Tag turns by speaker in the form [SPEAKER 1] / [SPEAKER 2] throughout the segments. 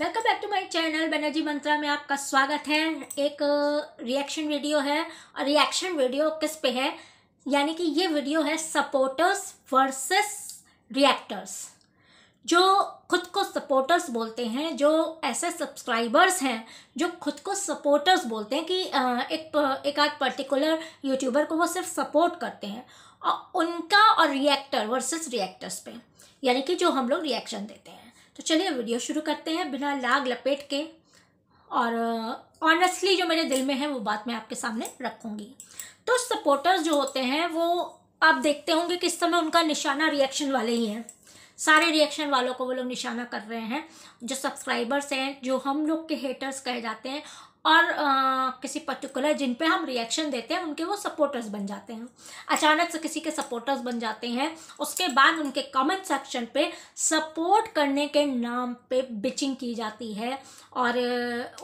[SPEAKER 1] welcome back to my channel Banerjee Mantra में आपका स्वागत है एक रिएक्शन वीडियो है और रिएक्शन वीडियो किस पे है यानी कि ये वीडियो है सपोर्टर्स वर्सेस रिएक्टर्स जो खुद को सपोर्टर्स बोलते हैं जो ऐसे सब्सक्राइबर्स हैं जो खुद को सपोर्टर्स बोलते हैं कि एक एक आध पर्टिकुलर यूट्यूबर को वो सिर्फ सपोर्ट करते हैं और उनका और रिएक्टर वर्सेस रिएक्टर्स पे यानी कि जो हम लोग रिएक्शन देते हैं तो चलिए वीडियो शुरू करते हैं बिना लाग लपेट के और ऑनेस्टली uh, जो मेरे दिल में है वो बात मैं आपके सामने रखूँगी तो सपोर्टर्स जो होते हैं वो आप देखते होंगे किस समय उनका निशाना रिएक्शन वाले ही हैं सारे रिएक्शन वालों को वो लोग निशाना कर रहे हैं जो सब्सक्राइबर्स हैं जो हम लोग के हेटर्स कहे जाते हैं और आ, किसी पर्टिकुलर जिन पे हम रिएक्शन देते हैं उनके वो सपोर्टर्स बन जाते हैं अचानक से किसी के सपोर्टर्स बन जाते हैं उसके बाद उनके कमेंट सेक्शन पे सपोर्ट करने के नाम पे बिचिंग की जाती है और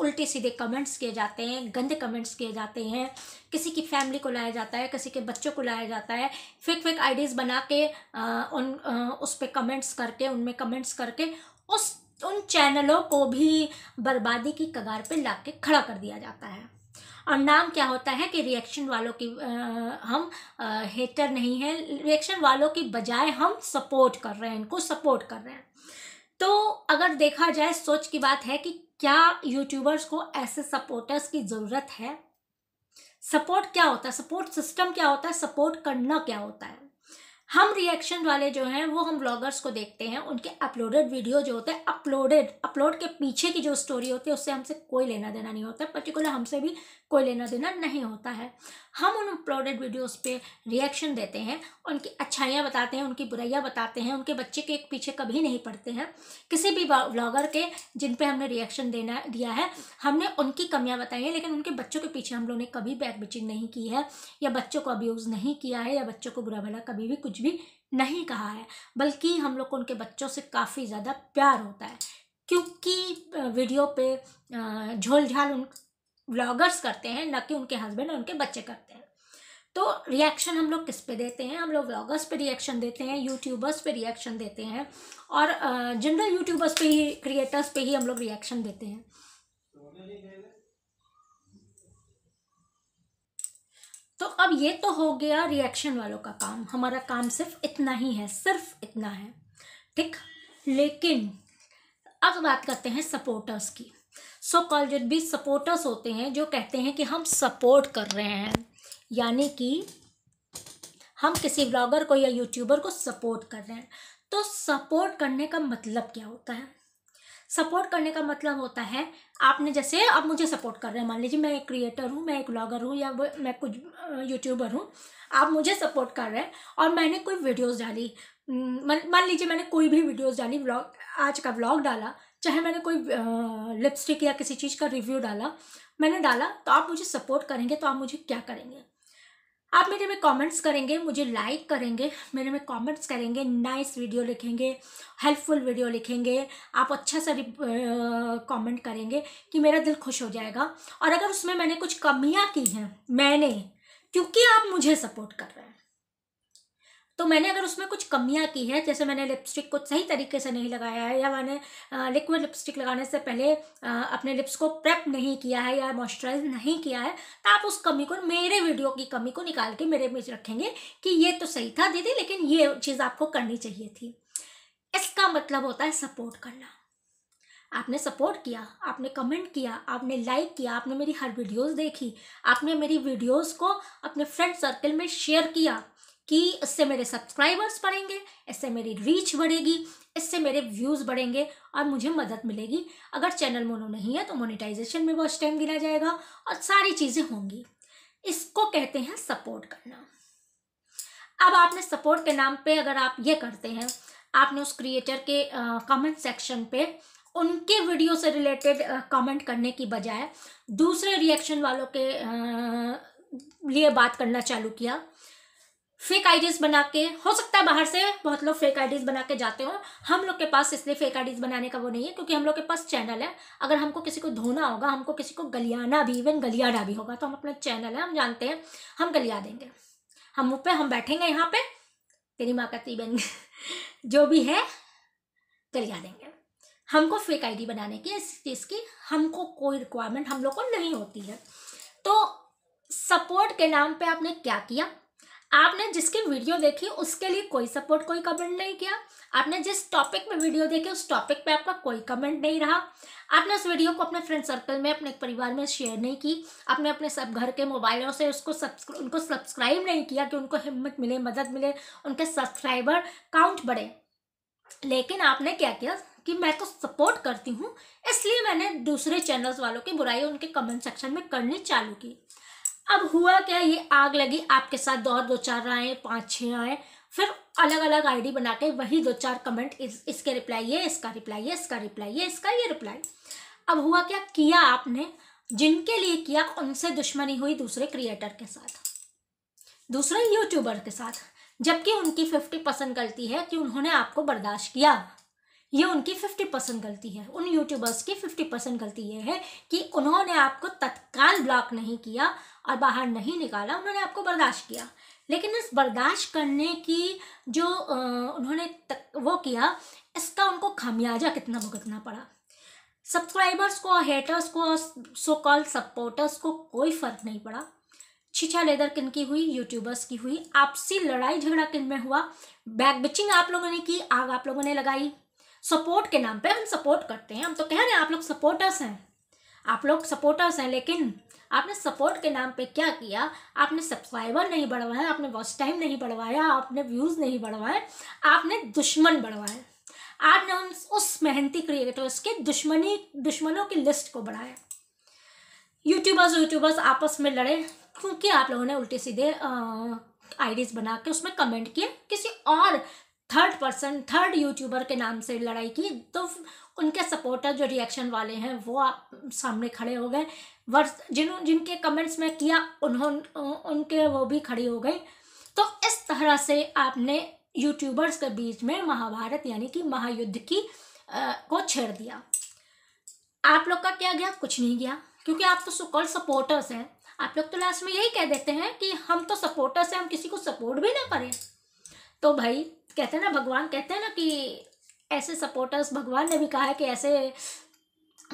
[SPEAKER 1] उल्टे सीधे कमेंट्स किए जाते हैं गंदे कमेंट्स किए जाते हैं किसी की फैमिली को लाया जाता है किसी के बच्चों को लाया जाता है फेक फेक आइडीज़ बना के आ, उन आ, उस पर कमेंट्स करके उनमें कमेंट्स करके उस उन चैनलों को भी बर्बादी की कगार पे ला के खड़ा कर दिया जाता है और नाम क्या होता है कि रिएक्शन वालों की आ, हम आ, हेटर नहीं है रिएक्शन वालों की बजाय हम सपोर्ट कर रहे हैं इनको सपोर्ट कर रहे हैं तो अगर देखा जाए सोच की बात है कि क्या यूट्यूबर्स को ऐसे सपोर्टर्स की ज़रूरत है सपोर्ट क्या होता है सपोर्ट सिस्टम क्या होता है सपोर्ट करना क्या होता है हम रिएक्शन वाले जो हैं वो हम ब्लॉगर्स को देखते हैं उनके अपलोडेड वीडियो जो होते हैं अपलोडेड अपलोड के पीछे की जो स्टोरी होती है उससे हमसे कोई लेना देना नहीं होता पर्टिकुलर हमसे भी कोई लेना देना नहीं होता है हम उन अपलोडेड वीडियोस पे रिएक्शन देते हैं उनकी अच्छाइयाँ बताते हैं उनकी बुराइयाँ बताते हैं उनके बच्चे के पीछे कभी नहीं पड़ते हैं किसी भी ब्लॉगर के जिन पे हमने रिएक्शन देना दिया है हमने उनकी कमियाँ बताई हैं लेकिन उनके बच्चों के पीछे हम लोगों ने कभी बैक बिचिंग नहीं की है या बच्चों को अब्यूज़ नहीं किया है या बच्चों को बुरा भला कभी भी कुछ भी नहीं कहा है बल्कि हम लोग को उनके बच्चों से काफ़ी ज़्यादा प्यार होता है क्योंकि वीडियो पे झोल झाल उन ब्लॉगर्स करते हैं ना कि उनके हस्बैंड और उनके बच्चे करते हैं तो रिएक्शन हम लोग किस पे देते हैं हम लोग ब्लॉगर्स पे रिएक्शन देते हैं यूट्यूबर्स पे रिएक्शन देते हैं और जनरल यूट्यूबर्स पे ही क्रिएटर्स पे ही हम लोग रिएक्शन देते हैं तो अब ये तो हो गया रिएक्शन वालों का काम हमारा काम सिर्फ इतना ही है सिर्फ इतना है ठीक लेकिन अब बात करते हैं सपोर्टर्स की सो कॉल्ड भी सपोर्टर्स होते हैं जो कहते हैं कि हम सपोर्ट कर रहे हैं यानी कि हम किसी ब्लॉगर को या यूट्यूबर को सपोर्ट कर रहे हैं तो सपोर्ट करने का मतलब क्या होता है सपोर्ट करने का मतलब होता है आपने जैसे आप मुझे सपोर्ट कर रहे हैं मान लीजिए मैं एक क्रिएटर हूँ मैं एक ब्लॉगर हूँ या मैं कुछ यूट्यूबर हूँ आप मुझे सपोर्ट कर रहे हैं और मैंने कोई वीडियोस डाली मान लीजिए मैंने कोई भी वीडियोस डाली ब्लॉग आज का ब्लॉग डाला चाहे मैंने कोई लिपस्टिक या किसी चीज़ का रिव्यू डाला मैंने डाला तो आप मुझे सपोर्ट करेंगे तो आप मुझे क्या करेंगे आप मेरे में कमेंट्स करेंगे मुझे लाइक करेंगे मेरे में कमेंट्स करेंगे नाइस वीडियो लिखेंगे हेल्पफुल वीडियो लिखेंगे आप अच्छा सा कमेंट करेंगे कि मेरा दिल खुश हो जाएगा और अगर उसमें मैंने कुछ कमियां की हैं मैंने क्योंकि आप मुझे सपोर्ट कर रहे हैं तो मैंने अगर उसमें कुछ कमियाँ की है जैसे मैंने लिपस्टिक को सही तरीके से नहीं लगाया है या मैंने लिक्विड लिपस्टिक लगाने से पहले अपने लिप्स को प्रेप नहीं किया है या मॉइस्चराइज नहीं किया है तो आप उस कमी को मेरे वीडियो की कमी को निकाल के मेरे बीच रखेंगे कि ये तो सही था दीदी लेकिन ये चीज़ आपको करनी चाहिए थी इसका मतलब होता है सपोर्ट करना आपने सपोर्ट किया आपने कमेंट किया आपने लाइक किया आपने मेरी हर वीडियोस देखी आपने मेरी वीडियोस को अपने फ्रेंड सर्कल में शेयर किया कि इससे मेरे सब्सक्राइबर्स बढ़ेंगे इससे मेरी रीच बढ़ेगी इससे मेरे व्यूज़ बढ़ेंगे और मुझे मदद मिलेगी अगर चैनल मोनो नहीं है तो मोनिटाइजेशन में बहुत टाइम गिना जाएगा और सारी चीज़ें होंगी इसको कहते हैं सपोर्ट करना अब आपने सपोर्ट के नाम पे अगर आप ये करते हैं आपने उस क्रिएटर के कमेंट सेक्शन पे उनके वीडियो से रिलेटेड कमेंट करने की बजाय दूसरे रिएक्शन वालों के आ, लिए बात करना चालू किया फेक आईडीज बना के हो सकता है बाहर से बहुत लोग फेक आईडीज बना के जाते हो हम लोग के पास इसलिए फेक आईडीज बनाने का वो नहीं है क्योंकि हम लोग के पास चैनल है अगर हमको किसी को धोना होगा हमको किसी को गलियाना भी इवन गलियाडा भी होगा तो हम अपना चैनल है हम जानते हैं हम गलिया देंगे हम मुँह पे हम बैठेंगे यहाँ पे तेरी माँ का तीबन जो भी है गलिया देंगे हमको फेक आईडी बनाने की इस चीज़ की हमको कोई रिक्वायरमेंट हम लोग को नहीं होती है तो सपोर्ट के नाम पे आपने क्या किया आपने जिसकी वीडियो देखी उसके लिए कोई सपोर्ट कोई कमेंट नहीं किया आपने जिस टॉपिक में वीडियो देखी उस टॉपिक पे आपका कोई कमेंट नहीं रहा आपने उस वीडियो को अपने फ्रेंड सर्कल में अपने परिवार में शेयर नहीं की आपने अपने सब घर के मोबाइलों से उसको सब्सक्र उनको सब्सक्राइब नहीं किया कि उनको हिम्मत मिले मदद मिले उनके सब्सक्राइबर काउंट बढ़े लेकिन आपने क्या किया कि मैं तो सपोर्ट करती हूँ इसलिए मैंने दूसरे चैनल्स वालों की बुराई उनके कमेंट सेक्शन में करनी चालू की अब हुआ क्या ये आग लगी आपके साथ दो और दो चार आए पांच छह आए फिर अलग अलग आईडी बना के वही दो चार कमेंट इस इसके रिप्लाई ये इसका रिप्लाई ये इसका रिप्लाई ये इसका ये रिप्लाई अब हुआ क्या किया आपने जिनके लिए किया उनसे दुश्मनी हुई दूसरे क्रिएटर के साथ दूसरे यूट्यूबर के साथ जबकि उनकी फिफ्टी परसेंट गलती है कि उन्होंने आपको बर्दाश्त किया ये उनकी फिफ्टी परसेंट गलती है उन यूट्यूबर्स की फिफ्टी परसेंट गलती ये है कि उन्होंने आपको तत्काल ब्लॉक नहीं किया और बाहर नहीं निकाला उन्होंने आपको बर्दाश्त किया लेकिन इस बर्दाश्त करने की जो उन्होंने तक वो किया इसका उनको खामियाजा कितना भुगतना पड़ा सब्सक्राइबर्स को और हेटर्स को और सो कॉल सपोर्टर्स को कोई फ़र्क नहीं पड़ा छिछा लेदर किन की हुई यूट्यूबर्स की हुई आपसी लड़ाई झगड़ा किन में हुआ बैक बिचिंग आप लोगों ने की आग आप लोगों ने लगाई सपोर्ट के नाम पे हम सपोर्ट करते हैं हम तो कह रहे हैं आप लोग सपोर्टर्स हैं आप लोग सपोर्टर्स हैं लेकिन आपने सपोर्ट के नाम पे क्या किया आपने सब्सक्राइबर नहीं बढ़वाया आपने वॉच टाइम नहीं बढ़वाया आपने व्यूज़ नहीं बढ़वाए आपने दुश्मन बढ़वाए आपने उन उस मेहनती क्रिएटर्स के दुश्मनी दुश्मनों की लिस्ट को बढ़ाया यूट्यूबर्स यूट्यूबर्स आपस में लड़े क्योंकि आप लोगों ने उल्टे सीधे आईडीज़ बना के उसमें कमेंट किए किसी और थर्ड पर्सन थर्ड यूट्यूबर के नाम से लड़ाई की तो उनके सपोर्टर जो रिएक्शन वाले हैं वो आप सामने खड़े हो गए वर्ष जिन जिनके कमेंट्स में किया उन्होंने उनके वो भी खड़ी हो गई तो इस तरह से आपने यूट्यूबर्स के बीच में महाभारत यानी कि महायुद्ध की आ, को छेड़ दिया आप लोग का क्या गया कुछ नहीं गया क्योंकि आप तो सुकॉल सपोर्टर्स हैं आप लोग तो लास्ट में यही कह देते हैं कि हम तो सपोर्टर्स हैं हम किसी को सपोर्ट भी ना करें तो भाई कहते हैं ना भगवान कहते हैं ना कि ऐसे सपोर्टर्स भगवान ने भी कहा है कि ऐसे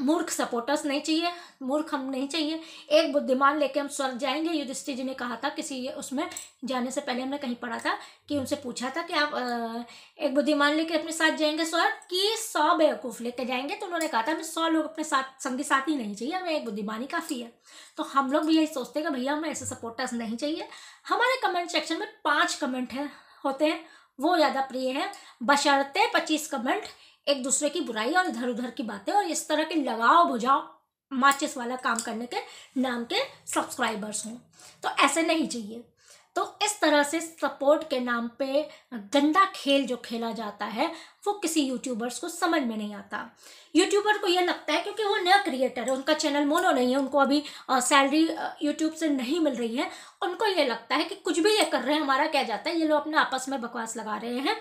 [SPEAKER 1] मूर्ख सपोर्टर्स नहीं चाहिए मूर्ख हम नहीं चाहिए एक बुद्धिमान लेके हम स्वर्ग जाएंगे युधिष्ठिर जी ने कहा था किसी उसमें जाने से पहले हमने कहीं पढ़ा था कि उनसे पूछा था कि आप एक बुद्धिमान लेके अपने साथ जाएंगे स्वर्ग कि सौ बेवकूफ़ लेके जाएंगे तो उन्होंने कहा था हमें सौ लोग अपने साथ संगी साथी नहीं चाहिए हमें एक बुद्धिमान ही काफ़ी है तो हम लोग भी यही सोचते हैं कि भैया हमें ऐसे सपोर्टर्स नहीं चाहिए हमारे कमेंट सेक्शन में पाँच कमेंट हैं होते हैं वो ज़्यादा प्रिय है बशर्ते पच्चीस कमेंट एक दूसरे की बुराई और इधर उधर की बातें और इस तरह के लगाव बुझाओ माचिस वाला काम करने के नाम के सब्सक्राइबर्स हों तो ऐसे नहीं चाहिए तो इस तरह से सपोर्ट के नाम पे गंदा खेल जो खेला जाता है वो किसी यूट्यूबर्स को समझ में नहीं आता यूट्यूबर को ये लगता है कि क्रिएटर है उनका चैनल मोनो नहीं है उनको अभी सैलरी यूट्यूब से नहीं मिल रही है उनको ये लगता है कि कुछ भी ये कर रहे हैं हमारा क्या जाता है ये लोग अपने आपस में बकवास लगा रहे हैं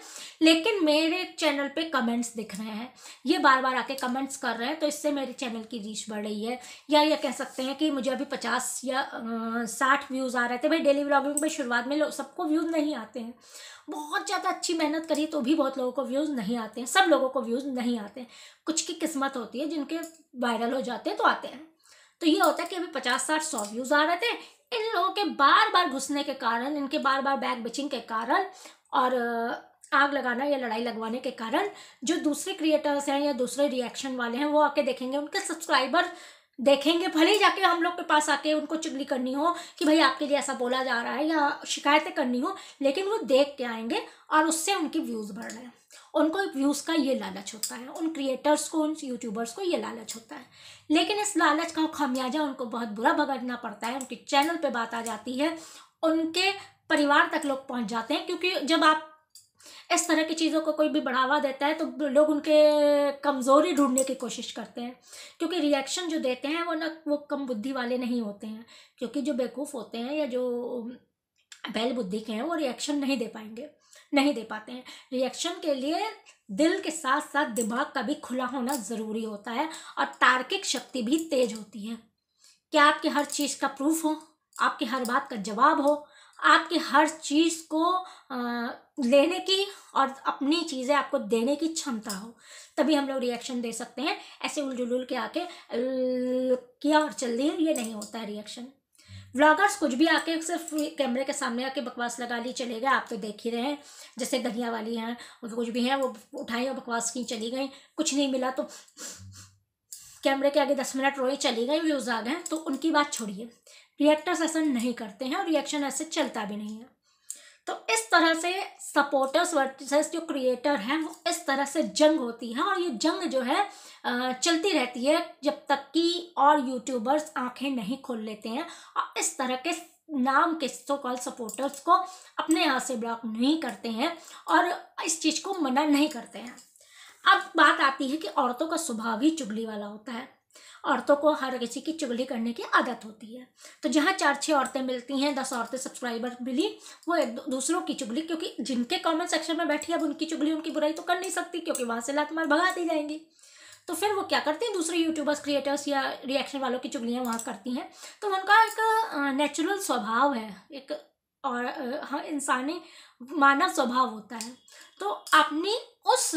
[SPEAKER 1] लेकिन मेरे चैनल पे कमेंट्स दिख रहे हैं ये बार बार आके कमेंट्स कर रहे हैं तो इससे मेरे चैनल की रीच बढ़ रही है या ये कह सकते हैं कि मुझे अभी पचास या साठ व्यूज़ आ रहे थे भाई डेली ब्लॉगिंग में शुरुआत में सबको व्यूज़ नहीं आते हैं बहुत ज़्यादा अच्छी मेहनत करिए तो भी बहुत लोगों को व्यूज़ नहीं आते हैं सब लोगों को व्यूज़ नहीं आते हैं कुछ की किस्मत होती है जिनके वायरल हो जाते हैं तो आते हैं तो ये होता है कि अभी पचास साठ सौ व्यूज़ आ रहे थे इन लोगों के बार बार घुसने के कारण इनके बार बार बैग बिचिंग के कारण और आग लगाना या लड़ाई लगवाने के कारण जो दूसरे क्रिएटर्स हैं या दूसरे रिएक्शन वाले हैं वो आके देखेंगे उनके सब्सक्राइबर देखेंगे भले ही जाके हम लोग के पास आके उनको चुगली करनी हो कि भाई आपके लिए ऐसा बोला जा रहा है या शिकायतें करनी हो लेकिन वो देख के आएंगे और उससे उनके व्यूज़ बढ़ रहे हैं उनको व्यूज़ का ये लालच होता है उन क्रिएटर्स को उन यूट्यूबर्स को ये लालच होता है लेकिन इस लालच का खामियाजा उनको बहुत बुरा भगतना पड़ता है उनके चैनल पर बात आ जाती है उनके परिवार तक लोग पहुँच जाते हैं क्योंकि जब आप इस तरह की चीज़ों को कोई भी बढ़ावा देता है तो लोग उनके कमज़ोरी ढूंढने की कोशिश करते हैं क्योंकि रिएक्शन जो देते हैं वो ना वो कम बुद्धि वाले नहीं होते हैं क्योंकि जो बेवकूफ़ होते हैं या जो बैल बुद्धि के हैं वो रिएक्शन नहीं दे पाएंगे नहीं दे पाते हैं रिएक्शन के लिए दिल के साथ साथ दिमाग का भी खुला होना ज़रूरी होता है और तार्किक शक्ति भी तेज होती है क्या आपकी हर चीज़ का प्रूफ हो आपकी हर बात का जवाब हो आपकी हर चीज़ को लेने की और अपनी चीज़ें आपको देने की क्षमता हो तभी हम लोग रिएक्शन दे सकते हैं ऐसे उलझुल के आके किया और चल दिए ये नहीं होता है रिएक्शन व्लॉगर्स कुछ भी आके सिर्फ कैमरे के सामने आके बकवास लगा ली चले गए आप तो देख ही रहे हैं जैसे दहिया वाली हैं तो कुछ भी हैं वो उठाई और बकवास की चली गई कुछ नहीं मिला तो कैमरे के आगे दस मिनट रोई चली गई व्यूज़ आ गए तो उनकी बात छोड़िए रिएक्टर्स ऐसा नहीं करते हैं और रिएक्शन ऐसे चलता भी नहीं है तो इस तरह से सपोर्टर्स वर्सेस जो क्रिएटर हैं वो इस तरह से जंग होती है और ये जंग जो है चलती रहती है जब तक कि और यूट्यूबर्स आंखें नहीं खोल लेते हैं और इस तरह के नाम के सो कॉल सपोर्टर्स को अपने यहाँ से ब्लॉक नहीं करते हैं और इस चीज़ को मना नहीं करते हैं अब बात आती है कि औरतों का स्वभाव ही चुगली वाला होता है औरतों को हर किसी की चुगली करने की आदत होती है तो जहाँ चार छः औरतें मिलती हैं दस औरतें सब्सक्राइबर मिली वो एक दूसरों की चुगली क्योंकि जिनके कमेंट सेक्शन में बैठी है अब उनकी चुगली उनकी बुराई तो कर नहीं सकती क्योंकि वहाँ से लात मार भगा दी जाएंगी तो फिर वो क्या करती हैं दूसरे यूट्यूबर्स क्रिएटर्स या रिएक्शन वालों की चुगलियाँ वहाँ करती हैं तो उनका एक नेचुरल स्वभाव है एक और हाँ इंसानी मानव स्वभाव होता है तो अपनी उस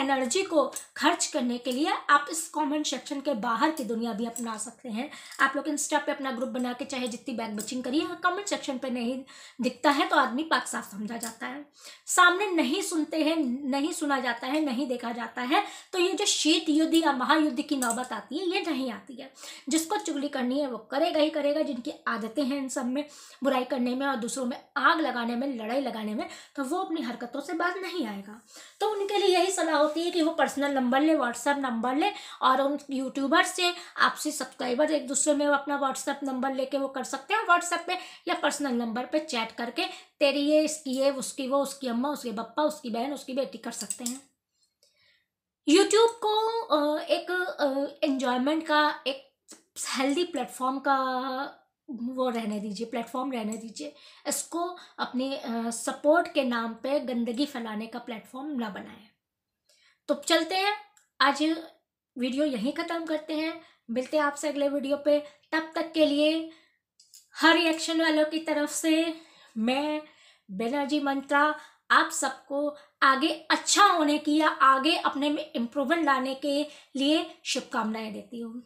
[SPEAKER 1] एनर्जी को खर्च करने के लिए आप इस कमेंट सेक्शन के बाहर की दुनिया भी अपना सकते हैं आप लोग इंस्टा पे अपना ग्रुप बना के चाहे जितनी बैग बचिंग करिए कमेंट हाँ, सेक्शन पे नहीं दिखता है तो आदमी पाक साफ समझा जाता है सामने नहीं सुनते हैं नहीं सुना जाता है नहीं देखा जाता है तो ये जो शीत युद्ध या महायुद्ध की नौबत आती है ये नहीं आती है जिसको चुगली करनी है वो करेगा ही करेगा जिनकी आदतें हैं इन सब में बुराई करने में और दूसरों में आग लगाने में लड़ाई लगाने में तो वो अपनी हरकतों से बात नहीं आएगा तो उनके लिए यही सलाह होती है कि वो पर्सनल नंबर ले व्हाट्सअप नंबर ले और उन यूट्यूबर से आपसे सब्सक्राइबर एक दूसरे में वो अपना व्हाट्सअप नंबर लेके वो कर सकते हैं व्हाट्सअप पे या पर्सनल नंबर पे चैट करके तेरी ये इसकी ये उसकी वो उसकी अम्मा उसके पप्पा उसकी बहन उसकी बेटी कर सकते हैं यूट्यूब को एक एन्जॉयमेंट का एक हेल्दी प्लेटफॉर्म का वो रहने दीजिए प्लेटफॉर्म रहने दीजिए इसको अपने सपोर्ट के नाम पे गंदगी फैलाने का प्लेटफॉर्म ना बनाएं तो चलते हैं आज वीडियो यहीं ख़त्म करते हैं मिलते हैं आपसे अगले वीडियो पे तब तक के लिए हर रिएक्शन वालों की तरफ से मैं बेनर्जी मंत्रा आप सबको आगे अच्छा होने की या आगे अपने में इम्प्रूवमेंट लाने के लिए शुभकामनाएं देती हूँ